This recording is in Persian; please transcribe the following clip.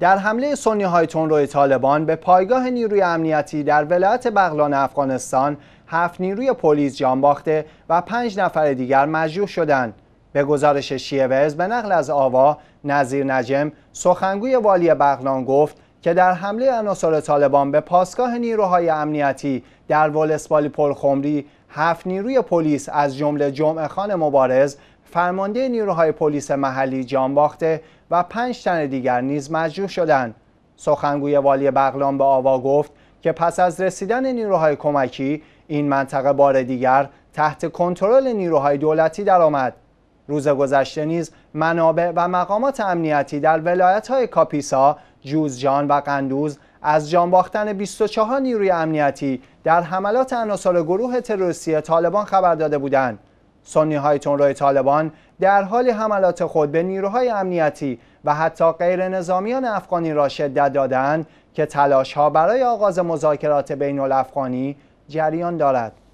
در حمله سنی های روی طالبان به پایگاه نیروی امنیتی در ولایت بغلان افغانستان هفت نیروی پلیس جان باخته و پنج نفر دیگر مجروح شدند به گزارش شیوز به نقل از آوا نظیر نجم سخنگوی والی بغلان گفت که در حمله عناصر طالبان به پاسگاه نیروهای امنیتی در ولسوالی پلخمری هفت نیروی پلیس از جمله جمعه خان مبارز فرمانده نیروهای پلیس محلی جان باخته و پنج تن دیگر نیز مجروح شدند سخنگوی والی بغلان به آوا گفت که پس از رسیدن نیروهای کمکی این منطقه بار دیگر تحت کنترل نیروهای دولتی درآمد روز گذشته نیز منابع و مقامات امنیتی در ولایت‌های کاپیسا، جوزجان و قندوز از جانباختن 24 نیروی امنیتی در حملات عناصر گروه تروریستی طالبان خبر داده بودند. سنی های روی طالبان در حال حملات خود به نیروهای امنیتی و حتی غیر نظامیان افغانی را شدت دادند که تلاش ها برای آغاز مذاکرات بین الافغانی جریان دارد.